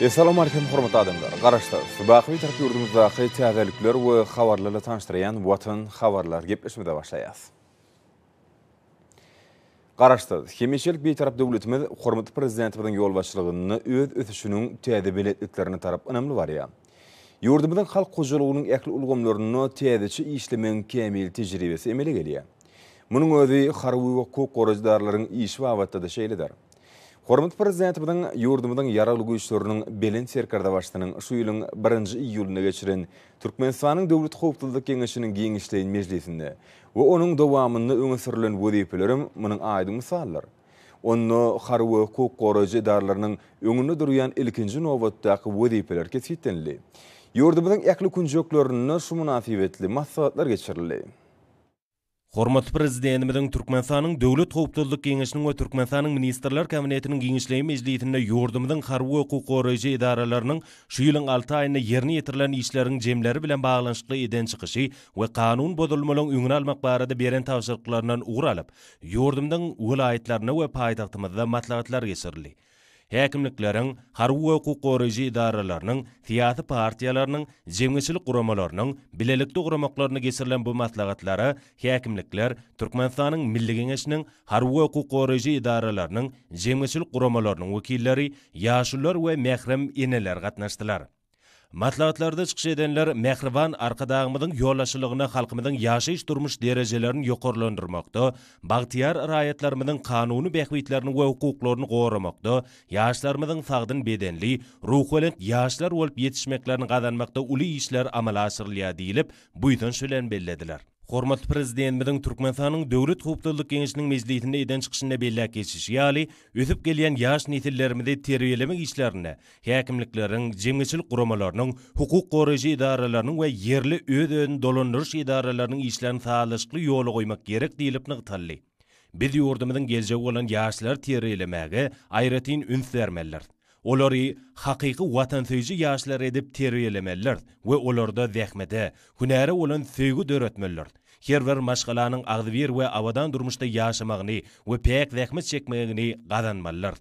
Esalom arkem hormatly adamlar, garaşda subaqwi tarpy urdumuzda qaytı agalyklar we xabarlarla tanıştıran watan xabarlar gepleşme de başlayas. Garaşda kimişlik bir tarap döwletimiz hormatly prezidentimizin yol başçylygyny öz ötüşünün täde biletliklerini tarap önemli wariya. Yurdumuzda halk gozulugynyň ekli ulgamlaryny täzeçi işlemen kemil tejribesi emele gelýär. Munyň özi xarwy we kök gorajdarlaryň iş wagtynda şeýledir. Hormat prezidentimiziň ýurdumyň ýaraly güýçlerini belen serkerde başlanyň şu ýylyň 1-nji iýulyna geçirin Türkmenistanyň döwlet howpsuzlyk kengeşiniň giňişleýän mejlisinde we onuň dowamyny öňe sürlen wadyplerim munyň aýdym misallar. Onu har we hukuk goraji darlarynyň öňünde durýan ilkinji nowatdaky wadypler kesitdi. Ýurdumyň ähli kunjoklaryny şu munafiwetli maslahatlar geçirildi. Hormat prezidentimizin Türkmenistanın Döwlet howpsuzlyk kengeşiniň we Türkmenistanyň ministrler kabinetiniň giňişleýi mejlisinde ýurdumyzyň harby hukuk goraýjy idaralarynyň şu ýylyň 6 aýyna ýerine ýetirilen işleriniň jemleri bilen baglanyşykly eden çykyşy we kanun bodulmalaryň öňüne almak barada beren tawsyrlyklaryndan ugralyp ýurdumyzyň wilayetlerine we paýtagtymyzda matlagatlar geçirilýär. әкімдіктерің қаруы құқық қорғау идараларының саяси партияларының жеңісшілік құрамаларының білелікті құрамақларына кесірілген бұл мәслихаттары әкімдіктер түркіменстанның милли кеңесінің қаруы құқық қорғау идараларының жеңісшілік құрамаларының өкілдері яшулар мәхрәм енелер қатынастылар Matlaatlarda çıkış edenler Mehriban arkadağımıdın yolaşılığına halkımıdın yaşayış durmuş derecelerini yokorlandırmakta, Bağtiyar rayetlarımıdın kanunu bekvitlerini ve hukuklarını qorumakta, yaşlarımıdın sağdın bedenli, ruhuelin yaşlar olup yetişmeklerini qazanmakta uli işler amal asırlıya deyilip, buydan sülen bellediler. Hormat prezident bilen Türkmenistanyň döwlet howpsuzlyk geňişiniň mejlisinde eden çykyşynda belläk geçiş. Ýaly, ösüp gelýän ýaş nitellerimizi terbiýelemek işlerini, häkimlikleriň, jemgyýetçilik guramalarynyň, hukuk goraýjy idaralarynyň we yerli öýdöň dolanyş idaralarynyň işlerini taýlaşykly ýoly goýmak gerek diýilip nygtanly. Biz ýurdumyzyň geljegi bolan ýaşlar terbiýelemäge aýratyn üns Olary haqiqi watan söýüji ýaşlar edip terbiýelemeler we olarda zähmete, hünäri bolan söýgü döretmeler. Her bir maşgalanyň agdy we awadan durmuşda ýaşamagyny we pek zähmet çekmegini gadanmalar.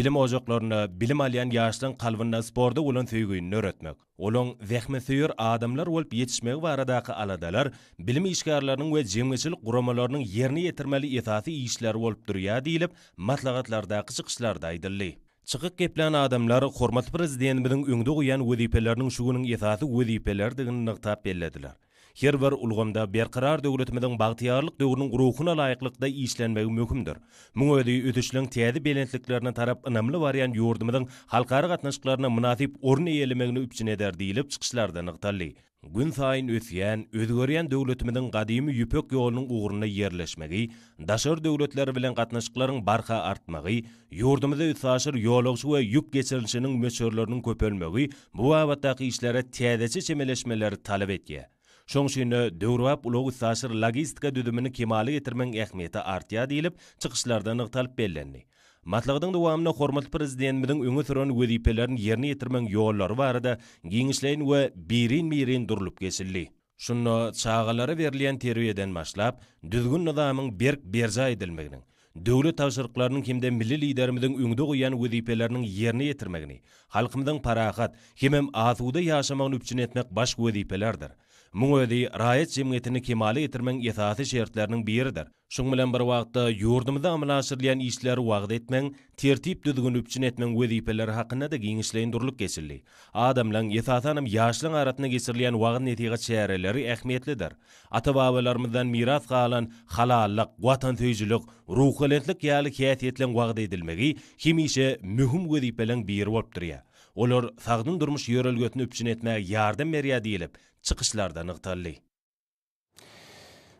Bilim ojoklaryny, bilim alyan ýaşlaryň qalvinna sporda bolan söýgüni öwretmek. Olon zähmet söýür adamlar bolup ýetişmek we aladalar bilim işgärlerini we jemgyçilik guramalarynyň ýerini ýetirmeli ýetasy işleri bolup durýar diýilip matlagatlarda gysgyşlarda aýdyldy. Çıkık geplen adamlar hormat prezidentinin öňde goýan wezipelerini şugunyň esasy wezipeler diýen nygtap bellediler. Her bir ulgamda berqarar döwletmediň bagtyarlyk döwrüniň ruhuna laýyklykda işlenmegi mökümdir. Muňa ýöne ýetişliň täze belentliklerini tarap inamly variant ýordumyň halkara gatnaşyklaryna munasip orny ýelmegini üpçin eder diýilip çykyşlarda nygtally. Gün sayın ötüyen, özgörüyen devletimizin qadimi yüpök yolunun uğruna yerleşmeli, daşır devletler bilen qatnaşıkların barxa artmeli, yurdumuzda ötüyaşır yolokşu ve yük geçirilşinin möçörlörünün köpölmeli, bu avattaki işlere tiyadeci çemeleşmeleri talep etge. Şonşini dövrvap ulog ötüyaşır logistika düdümünü kemali getirmen ehmiyeti artya deyilip, çıxışlarda nıqtalp bellenli. Матлығдың дуамына хормат президентінің өңі тұрын өдейпелерін еріне етірмен йоллары барыда гейіңішлейін вә берин-мерин дұрлып кесілі. Шынно чағалары берілген тервиеден машлап, дүзгін нұдамың берк берза edilmeginin. döwlet tapşyryklarynyň kimde milli liderimiziň öňde goýan wezipelerini ýerine ýetirmegini, halkymyzyň parahat, hemem azuda ýaşamagyny üpçün etmek baş wezipelerdir. Mungödi raýat jemgyýetini kemale ýetirmäň ýetasy şertleriniň biridir. Şoň bilen bir wagtda ýurdumyzda amala aşyrylan işleri wagt etmäň, tertip düzgün üçin etmäň wezipeleri hakynda da giňişleýin durluk kesildi. Adamlaryň ýetasanym ýaşlyň arasynda geçirilen wagt netige çäreleri ähmiýetlidir. Ata-babalarymyzdan miras galan halallyk, watan töýjülik, ruhy lentlik ýaly kiyat etlen wagt edilmegi kimişe möhüm wezipeleriň biri bolup durýar. Olar sağdyn durmuş ýörelgötni üçin etmäge ýardam berýär diýilip, чыгышлардан ыкталли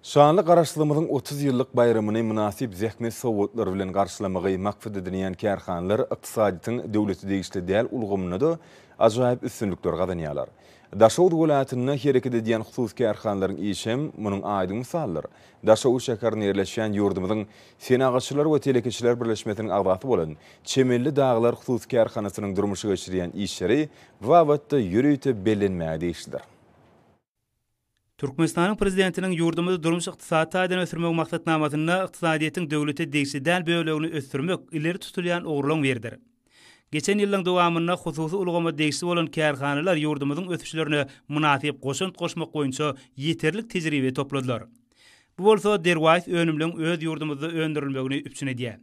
30 ýyllyk bayramagyny münasip zehmet sowutlary bilen garşylamagy maksat edilýän kärhanlar Türkmenistanyň prezidentiniň ýurdumyzda durmuş ykdysady taýdan ösürmek maksatnamasynda ykdysadyýetiň döwlete degsi däl bölegini ösdürmek ileri tutulýan ogurlyk berdir. Geçen ýylyň dowamynda hususy ulgama degsi bolan kärhanalar ýurdumyzyň ösüşlerini munafyk goşunt goşmak goýunça ýeterlik tejribe topladylar. Bu bolsa derwaýs önümliň öz ýurdumyzda öndürilmegini üpsin edýär.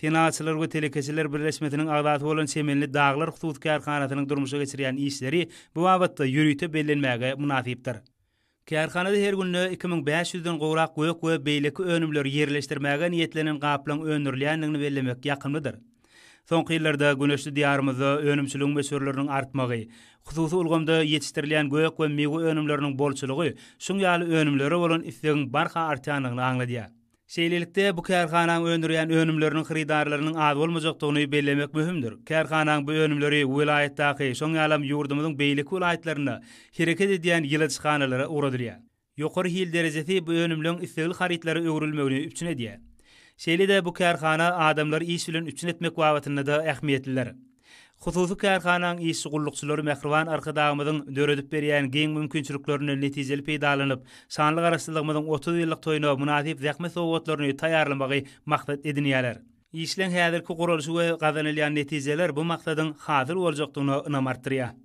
Finansçylar we telekeçiler birleşmesiniň agdaty bolan Semenli Daglar hususy kärhanalarynyň durmuşa geçirýän işleri bu wagtda ýürütip bellenmäge munafyktyr. Kerkhanada her günnö 2500 den qoğraq qoyuk we beyliki önümlör yerleştirməgə niyetlənin qaplan önürləyənliğini vellemək yakınlıdır. Son qiyyllarda günöşlü diyarımızda önümçülün mesurlarının artmağı, xususu ulgumda yetiştirilən qoyuk we miyu önümlörünün bolçuluğu, şun yali önümlörü olun istiyyən barxa artyanlığını anladiyyə. Şeýlelikde bu kärhananyň öndürýän önümlerini hyrydarlarynyň az bolmajakdygyny bellemek möhümdir. Kärhananyň bu önümleri wilayatdaky şoň ýalam ýurdumyň beýlik wilayatlaryna hereket edýän ýylyç hanalara uradylýar. Ýokary hil derejesi bu önümleriň isleýil haritlary öwrülmegini üçin edýär. Şeýle bu kärhana adamlar iş bilen üçin etmek wagtynda da ähmiýetlidir. Hususi kärkhanan işçi gullukçular mehrivan arka dağımızın dörödüp beriyen gen mümkünçülüklerine neticeli peydalanıp, sanlıq arasılığımızın 30 yıllık toyunu münatip zekme soğutlarını tayarlamağı maqsat ediniyeler. İşlen hedirki kuruluşu ve qazanilyan neticeler bu maqsatın hazır olacaktuğunu ınamarttırıya.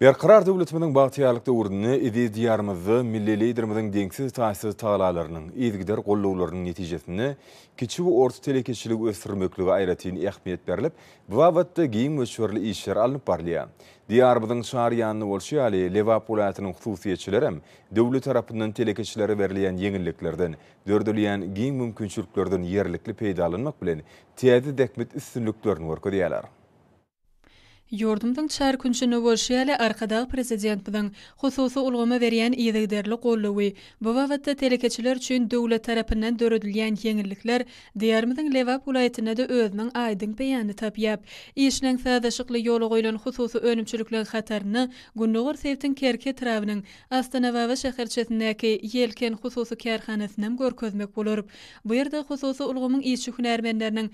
Berkarar devletimizin bahtiyarlıkta urdini idi diyarımızı milli liderimizin dengsiz taasiz taalalarının idgider qollularının neticesini kiçiv orta telekeçilik ösür möklüge ayratiyin ehmiyet berlip bu avatda giyin möçverli işler alınıp barliya. Diyarımızın şariyanını olşu yali levapolatinin xususiyyatçilerim devlet tarafından telekeçilere verliyen yeniliklerden dördüliyen giyin mümkünçülüklerden yerlikli peydalanmak peydalini peydalini peydalini peydalini peydalini peydalini Yurdumdan çar künçü növorşi ala arkadağ prezidentbidin xususu ulgama veriyan iyidigderli qolluwi. Bu vavatta telekeçiler çün dövle tarapinnan dörüdülyan yengillikler diyarmidin levap ulayetine da özmin aydin beyanı tabiyab. Iyishnan sadashikli yolu goylan xususu önümçülüklen xatarini sevtin kerke travinin astana vava şaharçetindaki yelken xususu kerkhanesinam gorkozmek bolorib. Bu yerda xususu ulgumun iyishu hunarmenlerinin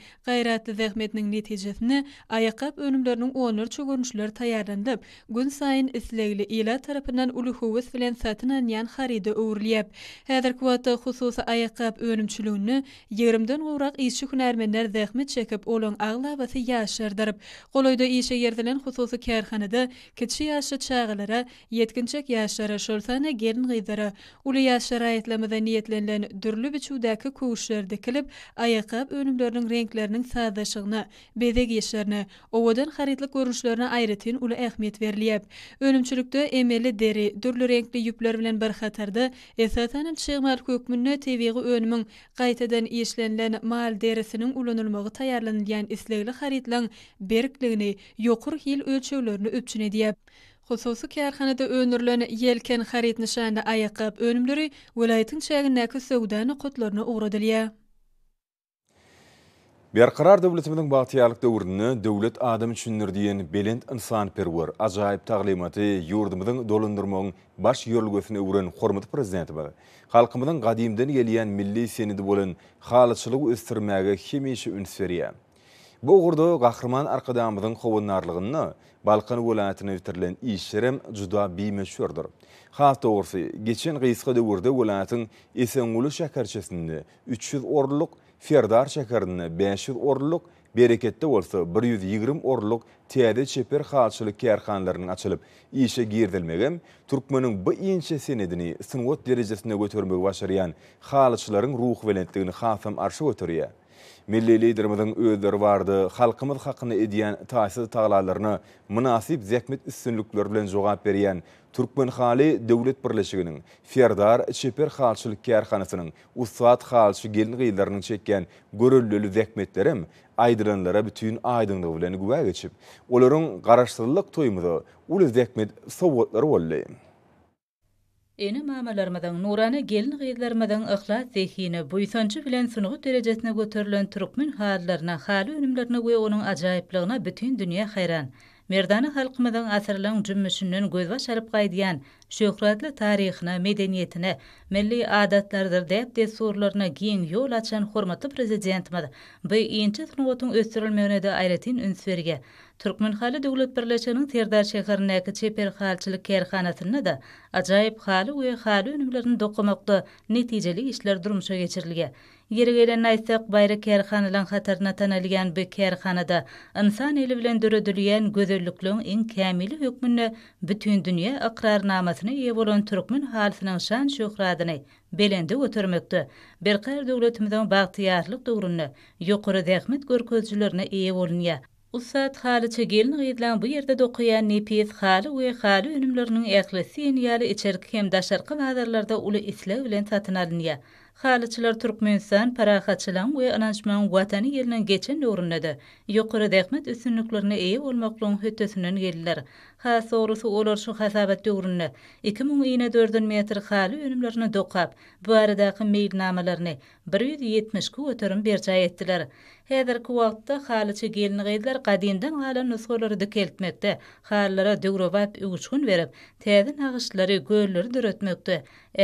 ýaly çögünçler taýýarlanyp, gün islegli ýyla tarapyndan uly howes bilen satynan ýan haryda öwrülýär. Häzir kwota hususy aýaqap öwrümçülügini ýerimden gowrak işçi hünärmenler zähmet çekip olan agla we ýaşardyryp, golaýda işe ýerdilen hususy kärhanada kiçi ýaşy çağlara ýetkinçek ýaşlara şolsana gerin gyzdyra. Uly ýaşlara aýtlamada niýetlenilen dürlü biçüdäki köwüşlerde kilip aýaqap öwrümlerini renklerinin sazlaşygyna, bedeg ýeşlerini, owadan haritlik görüş görünüşlerine ayrıtın ulu ehmiyet veriliyip. Ölümçülükte emeli deri, dürlü renkli yüpler bilen bir hatarda, esatanın çiğmal kökmünü tevigi önümün qaytadan işlenilen mal derisinin ulanılmağı tayarlanılayan isleyli haritlan berklini yokur hil ölçülerini öpçün ediyip. Xososu kerhanada önürlön yelken harit nişanda ayakab önümleri, velayetin çeğindeki sevdanı kutlarını uğradiliyip. Берқарар дөвлетімінің бақтиялық дөуіріні дөвлет адым үшіндірдейін белент ұнсан перуір, ажайып тағлиматы еуірдімдің долындырмауын баш еуірлігөсіне өрін қормыты президенті бағы. Қалқымының ғадимден елеген милли сенеді болын қалышылығы өстірмәгі хемейші үнсферия. Бұ ғырды ғақырман арқыдамыдың қоғынарлығынны балқын өлі әтіні өтірлен ешерім жұда беймеш Xaf doğrusu, geçen qiyisqa dövürde vilayatın Esengulu şəkərçəsində 300 orluq, Ferdar şəkərində 500 orluq, Berekette olsa 120 orluq tiyade çeper xalçılık kerkanlarının açılıp işe girdilmegem, Türkmenin bu inçe senedini sınvot derecesine götürmek başarayan xalçıların ruh velentliğini xafem arşı götürüye. milli liderimizin özleri vardı, halkımız hakkını ediyen taisiz tağlarlarını münasip zekmet üstünlükler bilen jogap berýän Türkmen Hali Devlet birleşiginiň Ferdar Çeper halçylyk kärhanasynyň Ustad halçy Gelin Gıyılarının çekken görüllülü zekmetlerim aydınlara bütün aydınlığı bilen güve geçip, oların qaraştırılık toyumuzu ulu zekmet sovotları olleyim. Eni mamalarmadan nurana gelin gyzlarmadan ihlas bu buysonçu bilen sunugy derejesine göterilen türkmen halarlaryna, halı önümlerine goýa onuň ajaýyplygyna bütün dünýä hayran. Merdana halkymyzyň asyrlaryň jümmüşünden gözbaş alyp gaýdyan, şöhretli tarihine, medeniyetine, milli adatlardır dep de sorularına giyin yol açan hormatlı prezidentimiz bu inçe sınavatın östürülmeyene de ayretin üns verge. Türkmen xali dövlet birleşenin terdar şehirindeki çeper xalçılık kerhanatını da acayip xali uya xali önümlerin dokumakta neticeli işler durmuşa geçirilge. Yeri gelen aysak bayrak kerhanılan xatarına tanılgan bu kerhanada insan elivlen dörödülüyen gözöllüklün in kamili hükmünü bütün dünya akrar namas şöhratyny ýe bolan türkmen halyna şan şöhratyny belende götürmekdi. Bir qair döwletimizden bagtiýarlyk dogruny ýokary dehmet görkezjilerini ýe bolunýa. Usat halyça gelin gydlan bu yerde dokuyan Nepet xali we xali önümleriniň ählisi ýaly içerik hem daşarqy uli uly isle bilen satyn alynýa. Halyçylar türkmenistan paraqatçylan we anajman watany ýerinden geçen döwründe ýokary dehmet iye ýe bolmaklaryň hötesinden xas sorusu olar şu xasabat dövrünü 2014-dün metr xali önümlərini doqab bu aradaki meyl namalarını 170 ku ötürüm berçə etdilər. Hədər ku vaqtda xaliçi gelin qeydlər qadimdən hala nusqoları dök eltməkdə xalilərə dövrəvə uçun verib təzin ağışları görülür dürətməkdə.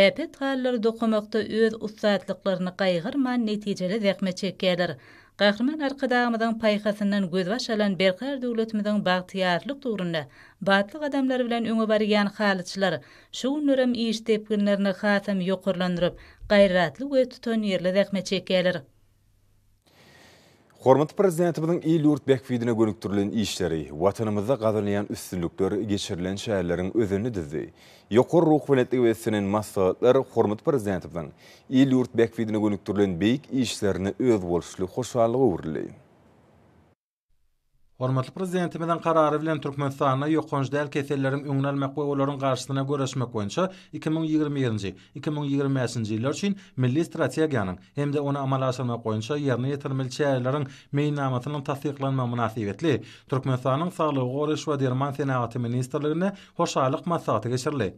Əpət xalilərə doqamaqda öz ustaatlıqlarını qayğırman netiyyəcəli dəqmə çəkkələr. Gahrman arkadağımdan payxasından gözbaş alan berkar dövletimden bağtiyarlık doğrunda batlıq adamlar bilen öňe barýan halyçylar şu nurum iş tepkinlerini hatam ýokurlandyryp, gaýratly we tutan ýerle rahmet çekýärler. Hormat Prezidentibinin Elurtbek vidine gönüktürlen işleri, vatanımızda kazanlayan üstünlükler geçirilen şehirlerin özünü dizdi. Yokur ruh venetligi vesinin maslahatlar Hormat ел Elurtbek vidine gönüktürlen beyik işlerini Hormatly prezidentimizden karary bilen Türkmenistana ýokonç däl keselleri öňlenmek we olaryň garşysyna göreşmek boýunça 2020-nji, 2020-nji ýyllar üçin milli strategiýanyň hem de ony amala aşyrmak boýunça ýerine ýetirmeli çäreleriň meýnamatynyň tasdiqlanmagy munasibetli Türkmenistanyň Saglyk goraş we derman senaaty ministrligine hoşallyk maslahaty geçirildi.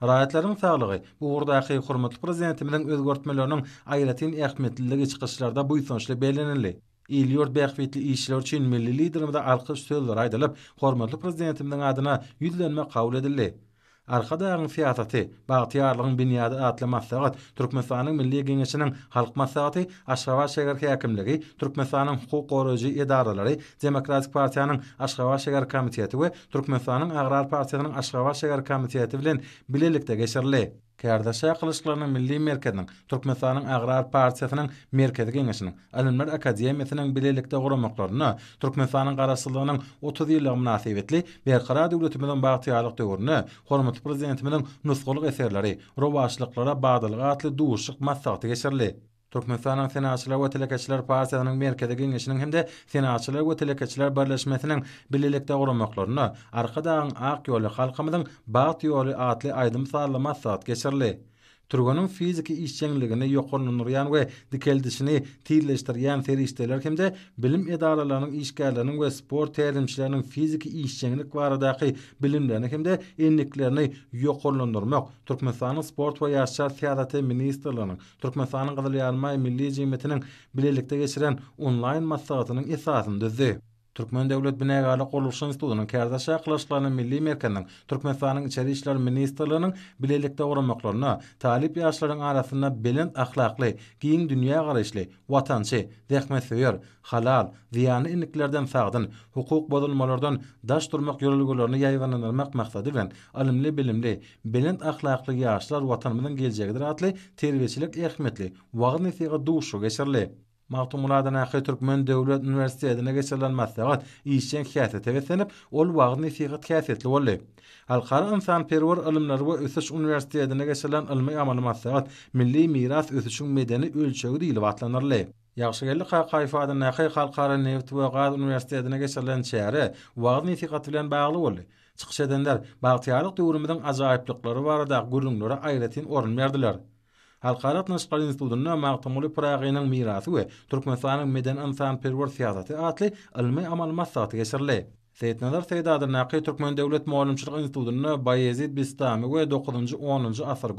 Raýatlaryň saglygy bu wagtdaky hormatly prezidentimizden özgörtmelerini aýratyn ähmetlilige çykyşlarda buýsunçly belenildi. Ilyord Berkvitli işler için milli liderimi de alkış söylüyor aydılıp, Hormatlı Prezidentimden adına yüzlenme kavul edildi. Arka dağın fiyatatı, Bağtiyarlığın binyada adlı masyagat, Türk milli genişinin halk masyagatı, Aşkava Şegar Kekimliği, Türk hukuk koruyucu idarları, Demokratik Partiyanın Aşkava Şegar Komiteti ve agrar Mesa'nın Partiyanın Aşkava Şegar Komiteti bilen bilelikte geçirli. Kardaşa kılışlarına milli merkezinin, Türkmenistan'ın agrar partisinin merkez kengesinin, Alimler Akademiyasının bilelikte gurumuklarını, Türkmenistan'ın qarasılığının 30 ýyllyk münasibetli beýkara döwlet bilen bagtyarlyk töwrüni, hormat prezidentimiň nusgoly eserleri, rowaçlyklara bagdalyk atly duşuk massagty geçirli. Turkmenistan'ın senaçılar we telekeçiler partiyasynyň merkezde giňişiniň hemde senaçylar we telekeçiler birleşmesiniň bilelikde gurulmaklaryna arkadaň ak ýoly halkymyň baht ýoly atly aýdym sarlama saat geçirli. Turgonun fiziki işçenligini yokonun we dikeldişini tirleştirýän serişdeler hemde bilim edaralarynyň işgärleriniň we sport terimçileriniň fiziki işçenlik varadaki bilimlerini hemde enliklerini yokonlandyrmak. Türkmenistanyň sport we ýaşar siyadati ministrliginiň Türkmenistanyň gyzyl milli cimitinin bilelikde geçiren online maslahatynyň esasyny düzdi. Türkmen devlet bine gali kuruluşun istudunun kerdaşı milli merkenin, Türkmen sahanın içeri işler ministerlığının bilelikte uğramaklarına, talip yaşların arasında bilint ahlaklı, giyin dünya karışlı, vatançı, dekmesiyor, halal, ziyanı iniklerden sağdın, hukuk bozulmalardan, daş durmak yorulgularını yayvanlanmak maksadı ve alimli bilimli, belint ahlaklı yaşlar vatanımızın gelecekleri adlı, terbiyecilik ehmetli, vağın isi gudu, Mahtu akhi Aqi Türkmen Devlet Üniversitesi'ne geçirilen maslahat işçen kiyasi tevesenip, ol vaqni fiqat kiyasetli olli. Alkara insan perver ilimler ve Üsüş Üniversitesi'ne geçirilen ilmi amalı maslahat milli miras Üsüşün medeni ölçegü deyil vatlanırli. Yaxşı gelli qay qay fadi naqi nevt ve qad universitetine geçirilen çeyri vaqni fiqat ilan bağlı olli. Çıxış edenler, bağtiyarlıq dövrümüdün acayiplikleri varada gürlünglere ayretin orun merdiler. Halkara Nasqal Institutuna maqtamuly Praqiyning mirasi we Turkmenistanning meden insan perwer siyasati atli ilmi amal masati gashirli. Seytnadar Seydadar Naqi Turkmen Devlet Muallimchilik Institutuna Bayezid Bistami we 9 10-njy asr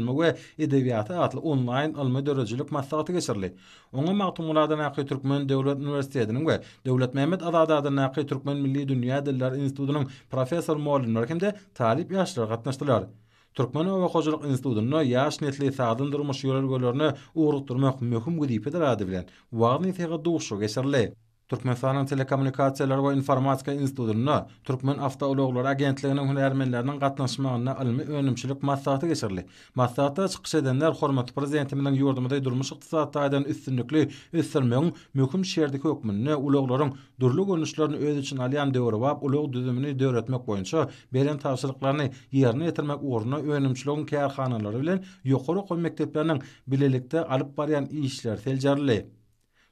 ilmi we edebiyati atli onlayn ilmi derejelik masati gashirli. Onu maqtamulada Naqi Turkmen Devlet Universitetining we Devlet Mehmet Azadada Naqi Turkmen Milli Dünya Dillar Institutuning professor muallimlari hamda talib yashlar qatnashdilar. Türkmen öwe gozuluk institutuna ýaş netli sagdyn durmuş ýörelgelerini ugrukdurmak möhüm gidip edilýär diýip bilen. Wagny eserle. Türkmenistan Telekommunikasiýalar we Informatika Institutuna, Türkmen Awto Ulaglary Agentliginiň hünärmenleriniň gatnaşmagyna ilmi önümçilik maslahaty geçirildi. Maslahata çykyş edenler hormat prezidentiniň ýurdumynda durmuş ykdysat üstünlikli üstünlükli ösürmeň möhüm şeýerdäki hökmünde ulaglaryň durly görnüşlerini öz üçin alýan döwre we ulag düzümini döretmek boýunça beren täsirliklerini ýerine ýetirmek ugruna önümçiligiň kärhanalary bilen ýokary okuw mekteplerini bilelikde alyp barýan işler seljarly.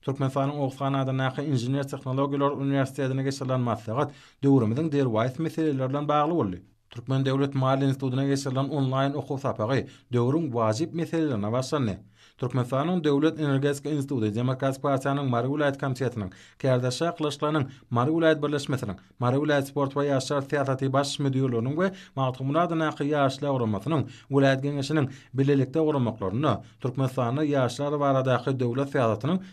Türkmenistanyň Oxsan adynaky Injener Technologiýalar Uniwersitetine geçilen maslahat döwrümiň der wais meselelerden bagly boldy. Türkmen Devlet Mali Institutuna geçilen online okuw sapagy döwrüň wajyp meselelerine başlandy. Turkmenistanyň döwlet energetika institutuny Jama Kasp partiýanyň Mary viloyat komissiýasynyň Kärdäşä aglaşlanyň Mary sport we ýaşlar teatry baş müdirliginiň we maglumatlary näki ýaşlar gurmatynyň viloyat gynäşynyň bilelikde gurmaklaryny Turkmenistanyň ýaşlar baradaky döwlet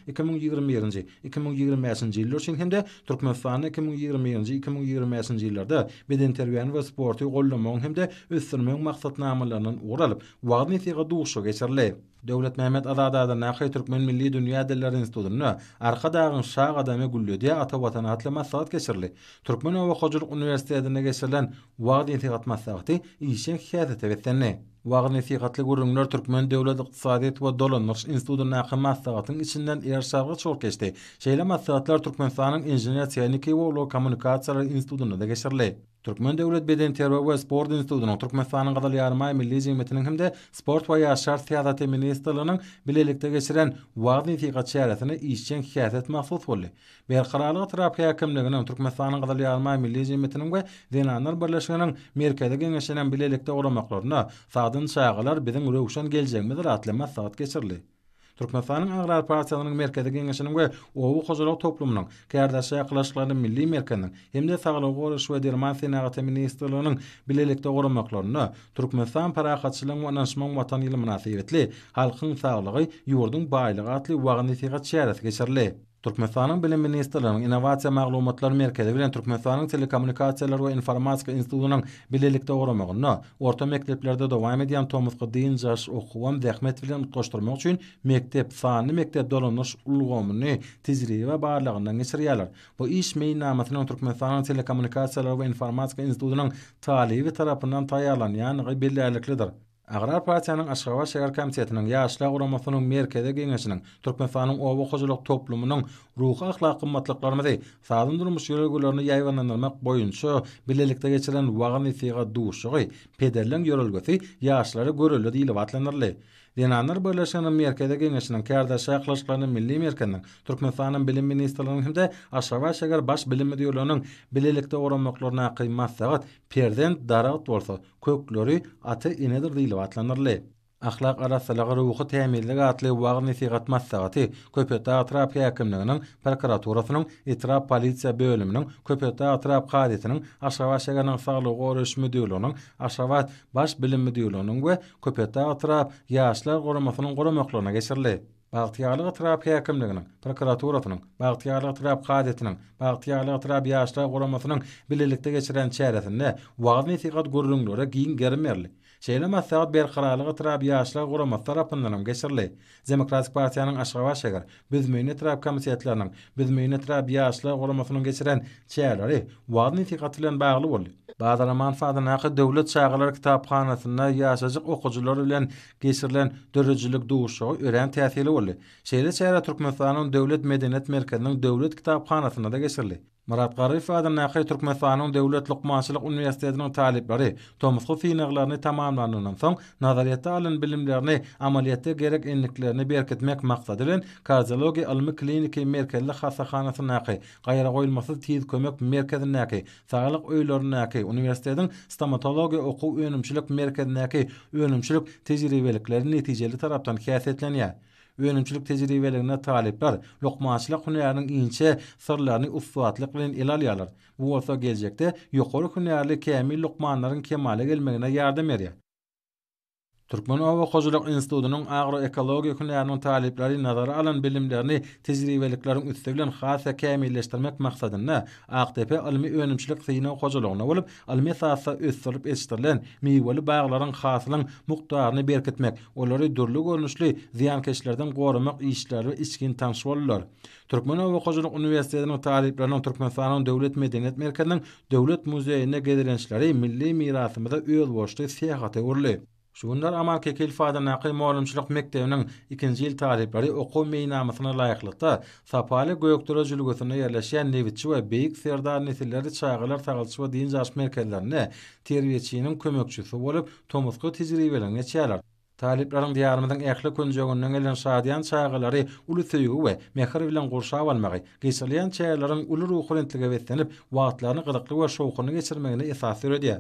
2021 2025-nji ýyllar üçin hem 2020 2025-nji ýyllarda beden we sporty gollamagy hem-de üstünmegi maksatnamalaryny uralyp wagtyny tegi duşa geçirilýär. Döwlet Mehmet Azadada Näkhi Türkmen Milli Dünya Diller Institutuny arka dagyň şag adamy gullydy ata watana atlama saat geçirli. Türkmen Owa Hojuruk Uniwersitetine geçirilen wagt intiqatma saaty işin hiýatyda wetenne. Wagt intiqatly gurulmalar Türkmen Döwlet Iqtisadiýet we Dolan Nurs Institutuny näkhi saatyň içinden ýer şagy çol geçdi. Şeýle maslahatlar Türkmenistanyň Inženeriýa Tehniki we Ulu Institutuna da geçirli. Türkmen Döwlet Beden Terbiýe we Sport Institutynyň Türkmen sanyny gadal milli jemgyýetiniň hem-de Sport we Ýaşlar Täzeleşdirme Ministrliginiň bilelikde geçiren wagtyň täkiş şeretini işçiň häsiýet mahsus boldy. Berkaralyk terapiýa hakymlygynyň Türkmen sanyny gadal milli jemgyýetiniň we Denanlar Birleşigiň merkezde geňeşen bilelikde oglamaklaryna sagdyn çaýgalar biziň urewşan geljegimiz rahatlama sagat geçirildi. Türkmenistanyň agrar partiýasynyň merkezi geňeşiniň we owu hojalar toplumynyň kärdäşi ýaklaşyklaryny milli merkeziň hem de saglaw goraş we dermatologiýa nagaty ministrliginiň bilelikde goramaklaryny Türkmenistan paraqatçylygyň we anaşmanyň watan ýylymyna täsir halkyň saglygy ýurdun baýlygy atly wagny täsir etli Türkmenistanyň Bilim Ministrliginiň Innowasiýa Maglumatlar Merkezi bilen Türkmenistanyň Telekommunikasiýalar we Informatika Institutynyň birlikde goramagyny, orta mekdeplerde dowam edýän Tomas Gadyň ýaş okuwam dähmet bilen goşdurmak üçin mektep sanyny mektep dolanyş ulgamyny tezirigi we barlygyny geçirýärler. Bu iş meýnamatyny Türkmenistanyň Telekommunikasiýalar we Informatika Institutynyň talebi tarapyndan taýýarlanýan ýa-ni Agrar Partiýanyň Aşgabat şäher komitetiniň ýaşlar guramasynyň merkezi geňeşiniň Türkmenistanyň owa gozuluk toplumynyň ruhy ahlak gymmatlyklaryny sazyn durmuş ýolgularyny ýaýwanlandyrmak boýunça bilelikde geçilen wagny syga duşugy pederleň ýörelgesi ýaşlara görüldi diýilip atlanyrly. Dinanlar Birleşen Amerika'da genişlenen kerde şahlaşlarının milli merkezinin Türkmenistan'ın bilim ministerliğinin hem de aşağı baş bilim müdürlüğünün bililikte oranmaklarına kıymat sağıt perden darat olsa köklörü atı inedir değil Ahlak arasalagy ruhy temizlik atly wagt nisigatmas sagaty Köpetä atrap häkimliginiň prokuraturasynyň etrap polisiýa bölüminiň Köpetä atrap gadetiniň Aşgabat şäheriniň saglyk goraş müdürliginiň Aşgabat baş bilim müdürliginiň we Köpetä atrap ýaşlar goramasynyň goramaklaryna geçirildi. Bagtiýarlyk etrap häkimliginiň, prokuraturasynyň, bagtiýarlyk etrap gazetiniň, bagtiýarlyk etrap ýaşlar guramasynyň bilelikde geçiren çäresinde wagny sigat görüňlere giň germerli. Şeýle maslahat ber kararlyk etrap ýaşlar guramasy tarapyndan hem geçirli. Demokratik partiýanyň aşgaba şeger, biz meýne etrap komissiýetleriniň, biz meýne etrap ýaşlar guramasynyň geçiren çäleri wagny sigat bilen bagly boldy. Bazara manfaada naqi dövlet çağlar kitapxanasına yaşacıq oquculor ölən geirlən dörücülük doğuşo örən təfili oli. Şeyə çərə Turkmanın dövlet medenət merkəinin dövlet kitapxanasına da geirli. Murat Qarif adam naqay Türkmenistanyň Döwlet Lukmançylyk Uniwersitetiniň talipleri Tomusky finaglaryny tamamlanandan soň nazariýetde alyn bilimlerini amaliýetde gerek enliklerini berkitmek maksady bilen Kardiologiýa Kliniki Merkezli Hasahanasy Nakhay gaýra goýulmasy tiz kömek merkezi Nakhay saglyk öýleri Nakhay Uniwersitetiniň stomatologiýa okuw önümçilik merkezi Nakhay önümçilik tejribeliklerini netijeli tarapdan häsetlenýär. Öwrençilik tejribelerine taliplar lokma asyla ince iňçe syrlaryny uffatlyk ilalyalar. Bu orta gezekde ýokary kunyarlyk ähli lokmanlaryň kemale gelmegine yardım berýär. Türkmen Hava Kuşçuluk Enstitüsünün agroekologiya künlerini nazara alan bilimlerini tecrübeliklerin üstü bilen xasa kemilleştirmek maksadyna almi ilmi önümçilik sinow kuşçuluğuna almi sasa sahasa üstürip eşdirilen bağların baglaryň xasalyň muqtarlygyny berketmek, olary durly görnüşli ziyan keçilerden gorunmak işleri içkin tanşwollar. Türkmen Hava Kuşçuluk Üniversitetiniň taleplerini Türkmen Dövlet döwlet medeniýet merkeziniň döwlet muzeýine gelenişleri milli mirasymyza öwül boşdy sehat Şuğundar Amerika Kilfada Naqil Muallimçilik Mektebinin 2-nji ýyl oku okuw meýnamasyna laýyklykda Sapaly Göýükdüre jülgüsine ýerleşen Lewitçi we Beýik nesilleri çaýgylar tagalçy we diýen jaş merkezlerine terbiýetçiniň kömekçisi bolup Tomusky tejribelerini geçýärler. Taliplaran diýarymdan ähli güni jogun, öňeň şädiýan çaýgylary, ululy tygwy we mehir bilen gürşäwän magy, gişlän çälering uluru horun tydigä wetinip wagtlaryny galykly we şowhuny geçirmegini isasýerdi.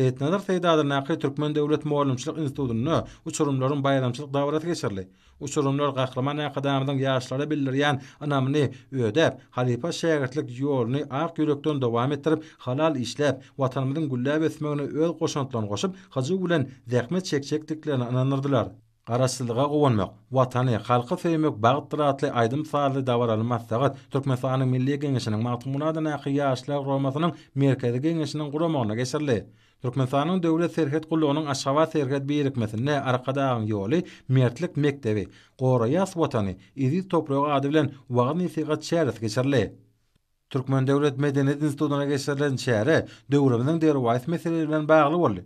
Şeýle nädär sanyna geçiril Türkmen Döwlet Maýlumçylyk Institutyny üç gurumlaryň baýadamçylyk dawrasy geçerli. Uçurumlar qahraman akadamdan yaşlara bildiriyan anamini ödəb, halipa şəgirtlik yorunu aq yürükdən davam etdirib, halal işləb, vatanımdın gülləb etməgini öl qoşantlan qoşib, hacı gülən zəhmət çekçekliklerini ananırdılar. Qarasızlığa qovanmaq, vatani, xalqı sevmək, bağıttır atli, aydım sağlı davar alınmaz sağıt, Türkmenistanın Milli Gengişinin, Matumunadın Akhiyya Aşlar Romasının Merkezi Gengişinin Qurumağına geçirli. Türkmenistan döwlet serhet gullugynyň aşgaba serhet beýlikmesinde arkada ýoly mertlik mektebi, goraýas watany, ýeňi toprağa ady bilen wagny sigat şäherde geçirilýär. Türkmen döwlet medeniýet institutuna geçirilen şäher döwrüniň diýer wajyp bilen bagly boldy.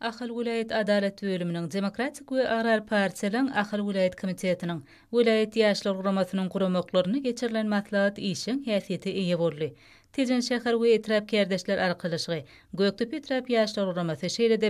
Ahal Wilayet Adalet Wölümining Demokratik we Aral Partiyasynyň Ahal Wilayet Komitetiniň Wilayet Ýaşlar Guramasynyň guramaklaryny geçirilen maslahat işiň häsiýeti eýe boldy. Tejen şehir we etrap kardeşler arkalaşygy, Göktöp etrap ýaşlar uramasy şeýlede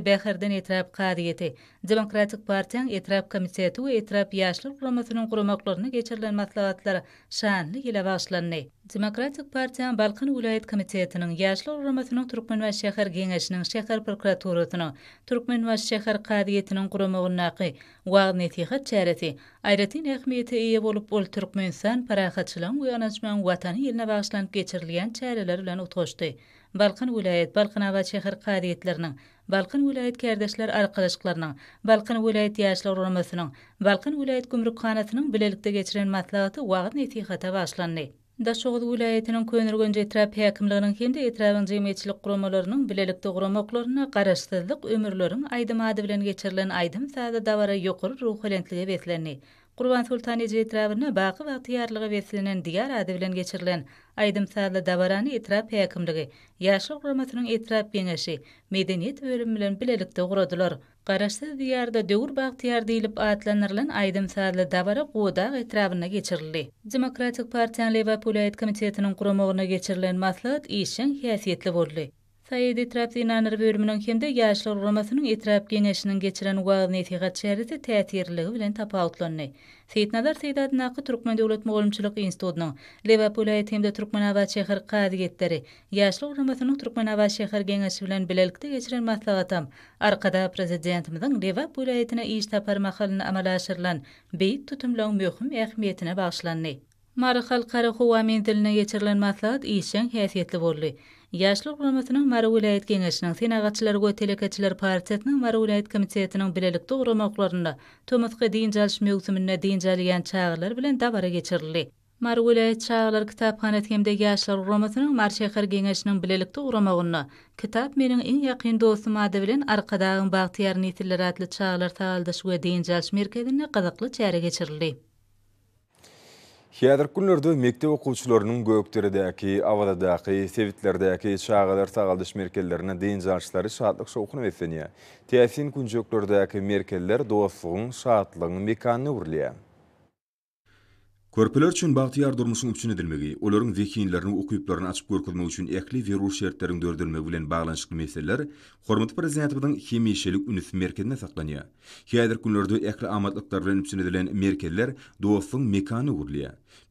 etrap kadiýeti, Demokratik partiýanyň etrap komitety we etrap ýaşlar uramasynyň guramaklaryny geçirilen maslahatlar şanly ýyla başlanýy. Demokratik partiýanyň Balkan ulaýat komitetiniň ýaşlar uramasynyň Türkmen we şehir geňeşiniň şehir prokuraturasynyň Türkmen we şehir kadiýetiniň guramagyny näki wagt netiýet çäreti, aýraty ähmiýeti ýa bolup Türkmen san parahatçylygyň uýanajman watany ýylyna başlanyp geçirilýän meseleler bilen utoşdy. Balqın vilayet, Balqın hava şehir qadiyetlerinin, Balqın vilayet kardeşler arqalaşıklarının, Balqın vilayet yaşlar urumasının, Balqın vilayet gümrük qanatının bilelikte geçiren matlaatı vaqt netiqata başlandı. Da şoğul vilayetinin köynürgön jetrap hekimliğinin kendi etrafın jemetçilik qurumalarının bilelikte qurumaklarına qarastızlıq ömürlörün aydım adı bilen geçirilen aydım sada davara yokur ruhulentliğe beslenni. Qurban Sultan Jetravna baqı va tiyarlığı vesilinin diğer adı bilen geçirilen Aydım Davarani Etraf Hekimliği, Yaşı Qurmasının Etraf Beneşi, Medeniyet Ölüm bilen bilelikte uğradılar. diyarda dögür baqtiyar diýilip atlanırlan aydım sarlı davara qodaq etrabına geçirli. Demokratik Partiyan Leva Pulayet Komitetinin qurumoğuna geçirlen maslat işin hiyasiyetli borli. Sayyid Etraf Zinanir bölümünün kendi yaşlı uğramasının Etraf Gengeşinin geçiren uvalı netiqat şerisi tətirliliği bilen tapa utlanlı. Seyit Nazar Türkmen döwlet Moğolumçılık institutynyň Leva Pulay Türkmen Ava Şehir Qadi Getleri, yaşlı uğramasının Türkmen Ava Şehir Gengeşi vilen bilalikta geçiren maslavatam. Arqada Prezidentimizin Leva Pulay Etimde iş tapar maqalini amalaşırlan, beyt tutumlu möhüm ähmiýetine bağışlanlı. Marxal qara xuwa mendilne geçirilen maslahat iýsen häsiýetli boldy. Yaşlıq Hükümetiniň Mary welaýat geňeşiniň Senagatçylar we Telekatçylar partiýetiniň Mary welaýat komitetiniň bilelik dogramaklaryna tömütge diýinjalyş mögzümine diýinjalygan çağırlar bilen dabara geçirildi. Mary welaýat çağırlar kitapxanat hemde Yaşlıq Hükümetiniň Marşaýhar geňeşiniň bilelik kitap meniň iň ýakyn dostum ady bilen arkadaýyň bagtyar niýetleri atly çağırlar taýdaş we diýinjalyş merkezine gyzykly çäre geçirildi. Hiyadir günlerde mekte okulçularının göğükleridaki, avadadaki, sevitlerdeki, çağalar sağaldış merkellerine deyin zarşları şahatlık şokunu besleniyor. Tiyasin kuncoklardaki merkeller doğasılığın, şahatlığın mekanını vurluyor. Körpeler üçin bahtiyar durmuşun üçin edilmegi, olorun vekiyinlerini okuyuplarını açıp görkudmak üçin ekli verur şertlerin dördülme bilen bağlanışkı meseleler, Hormat Prezidentibadan Hemiyeşelik Ünüs Merkedine saklanıya. Hiyadir günlerde ekli amatlıklar bilen üçin edilen merkedler doğasın mekanı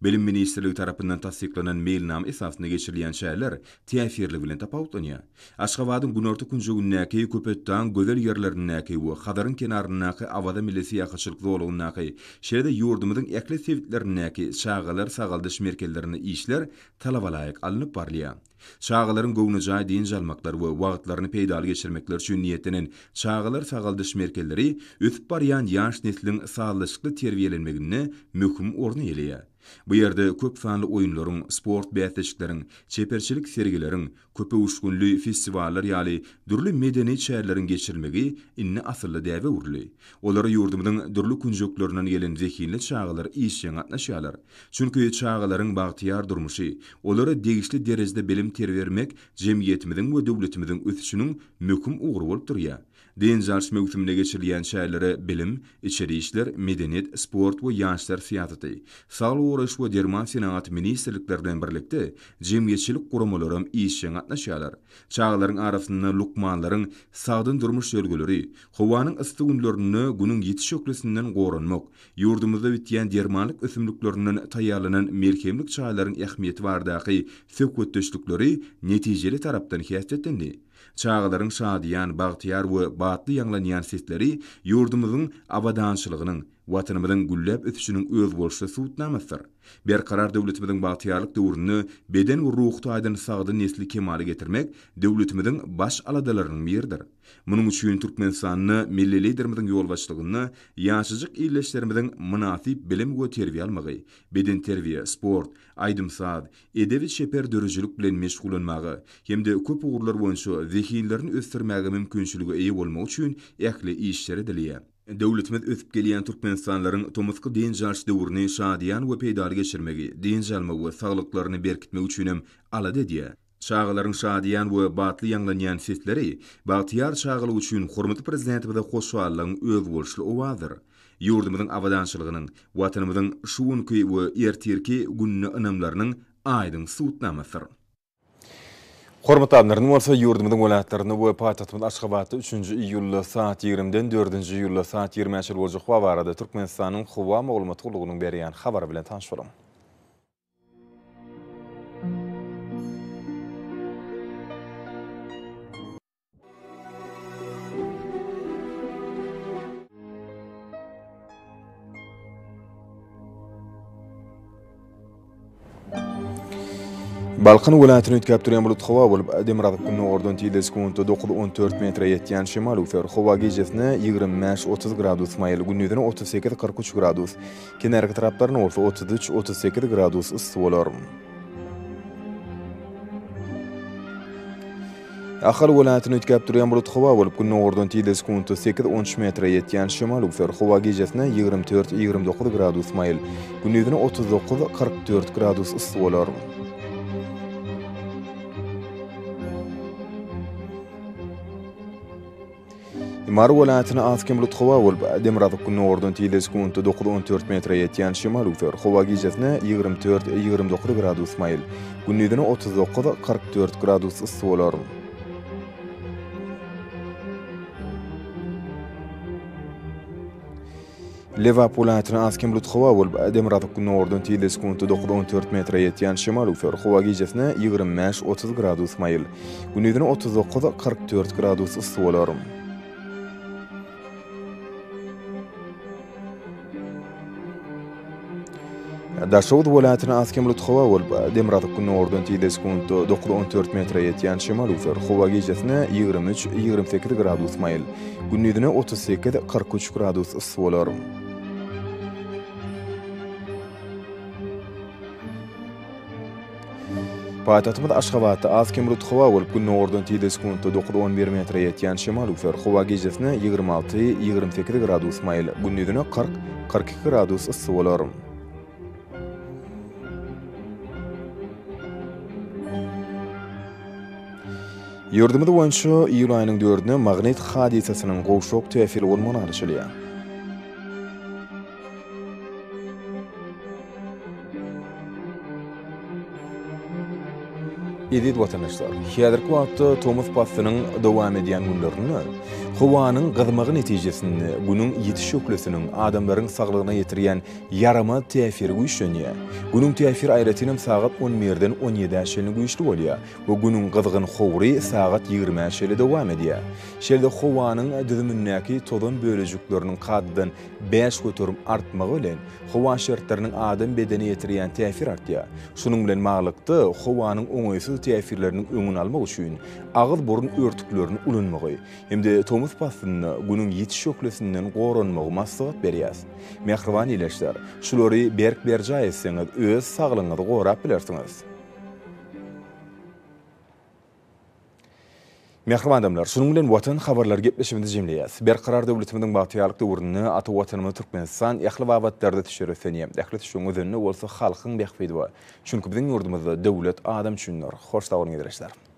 Bilim ministrligi tarapindan tasdiklenen mailnam esasyna geçirilýän şäherler täsirli bilen tapawtlanýar. Aşgabatyň günorta günjü günnäki köpetden gözel ýerlerini näki we Hadaryň kenarynyňky avada millisi ýaşaçylyk zolugyny näki, şeýle ýurdumyzyň ekle sewitlerini näki, şagalar sagaldyş merkezlerini işler talaba alınıp barlýar. Çağaların gowunca diýen jalmaklar we wagtlaryny peýdal geçirmekler üçin niýetlenen çağalar sagaldyş merkezleri ötüp barýan ýaş nesliň sağlyklykly terbiýelenmegine möhüm orny Bu yerde köp fanly oýunlaryň, sport beýleşikleriň, çeperçilik sergileriň, köpe uşgunly festivallar ýaly dürli medeni çäherleriň geçirilmegi inni asyrly däwe urly. Olara ýurdumyň dürli künjeklerinden gelen zehinli çağılar iş ýaňatnaşýarlar. Çünki çağılaryň bagtyar durmuşy, olara degişli derejede bilim bermek jemgyýetimiň we döwletimiň ösüşiniň möhüm ugry bolup durýar. Din jars mögütümüne geçirilen bilim, içeri işler, sport we ýaşlar fiýatyty. Sağlyk we derman sanagat ministrliklerinden birlikde jemgyýetçilik gurumlary hem işçiň atnaşýarlar. Çağlaryň arasynda lukmanlaryň sağdyn durmuş ýörgüleri, howanyň ysyk günlerini günün ýetiş öklesinden gorunmak, ýurdumyzda bitýän dermanlyk ösümliklerinden taýýarlanan merkemlik çaýlaryň ähmiýeti bardaky sökwetdeşlikleri netijeli tarapdan hiýat Çağıların şadiyan, bağtiyar ve batlı yanglanyan sesleri yurdumuzun abadançılığının, vatanımızın gülleb ötüşünün öz bolşu suutnamasıdır. Bir karar döwletimidiň baýtyarlyk döwrüni beden we ruhy taýdan sagdyn nesli kemali getirmek döwletimidiň baş aladalarynyň merdidir. Munuň üçin türkmen sanyny, milli liderimiziň ýolbaşçylygyny, ýaşyjyklaryň iňleşderiminiň münafip bilim we almagy, beden terbiýe, sport, aýdym saad, edevi şeper derwüzçülik bilen meşgullanmagy hem-de köp ugurlar boýunça zehinleriň ösdürmäge mümkinçiligi eýe bolmak üçin ýakly işleri diläýär. Döwletimiz ötüp gelýän türkmenistanlaryň tömürki diýen jarşy döwrüni şadiýan we peýdar geçirmegi, diýen jalmag we saglyklaryny berkitme üçin hem alady diýe. Şaýalaryň şadiýan we batly ýanglanýan sesleri batyar şaýaly üçin hormaty prezidentimiz goşgallyň öz bolşly owadyr. Ýurdumyň abadançylygynyň, watanymyň şuwunky we ertirki terki günni ynamlarynyň aýdyň suwtnamasy. Hormatlar, nima bolsa yurdumyň welaýatlaryny bu paýtatmyň Aşgabatda 3-nji iýulda saat 20-den 4-nji iýulda saat 20-ýe bolan Türkmenistanyň howa maglumat gurulugynyň berýän habar bilen tanyş balqin viloyatini yutkab turgan bulutxavo bo'lib demiraliq kunni o'rdan tiyda sekundda to'qqiz o'n to'rt metrga yetgan shimol fer havo gejasini yigirma o'ttiz gradus mayl gunnidini o'ttiz sakkiz qirq uch gradus kenargi taraflarni o'rta o'ttiz uch o'ttiz sakkiz gradus issiq bo'lar ahil viloyatini yutkab turgan bulut havo bo'lib kunni o'rdan tiyda sekundda sakkiz o'n uch metrga yetgan shimol fer havo gejasini yigirma to'rt yigirma to'qqiz gradus mayl gunnidini o'ttiz to'qqiz qirq to'rt gradus issiq bo'lar Mar welatyny azkem lutgowa bolup, demirazyk günü ordun tiýdes gunty 9-14 metre ýetýän şimal ufer Howa gejesine 24-29 gradus mail. Günnüdini 39-44 gradus ısı bolar. Liverpool atyny azkem lutgowa bolup, demirazyk günü ordun tiýdes gunty 9-14 metre ýetýän şimal ufer Howa gejesine 25-30 gradus mail. Günnüdini 39-44 gradus ısı bolar. дар сауд волоятини адкем лутхова вал демрад новордун тиидес кунт 94 метр етген шимал узар хова гежесине 23-28 градус mayl gündüzüne 38-43 gradus ıssı bolar Paytaxtimiz Ashxabadda az kim rutxova bo'lib, kun nog'ordan tiyda sekundda 9-11 metr yetgan shimol ufar havo gejasini 26-28 gradus mayl, gündüzüne 40-42 gradus issiq bo'lar. Yurdumda boyunca iyul ayının 4-nü magnet hadisesinin gowşok təsiri olmanı Edit vatandaşlar, hiyadirki vaatda Thomas Pastinin dowam ediyan gundarini, Huwanin qizmagi neticesini, gunun yetish oklesinin adamların sağlığına yetiriyan yarama teafiri uyshonya, gunun teafir ayretinim saagat 10 merden 17 ashelini uyshli olya, bu gunun qizgin xovri saagat 20 ashelini dowam ediyya. Shelda Huwanin dizimunnaki tozun bölücüklerinin qadidin 5 kuturum artmagi olin Huwan shirtlarinin adam bedeni yetiriyan teafir artya. Sunun bilen maalikta Huwanin 10 ұлты әферлерінің өңін алма ұшуын, ағыз борын өртіклерін ұлынмығы. Емді Томыз пасынны күнің еті шоқлесіннен қорынмығы мастығыт бәрі әз. Мәқырван елештер, шүлөрі бәрк-бәржа өз сағылыңыз қорап білерсіңіз. Mehriban adamlar, şunun bilen watan habarlar gepleşimini jemleýäs. Bir karar döwletimiň bagtyýarlykda urunny aty watanymy Türkmenistan ýaly wabatlarda düşürýär seniem. Ähli düşüň özünni bolsa halkyň bekhwidi bar. Çünki biziň ýurdumyzda döwlet adam üçin dur. Hoş taýdan gidereşler.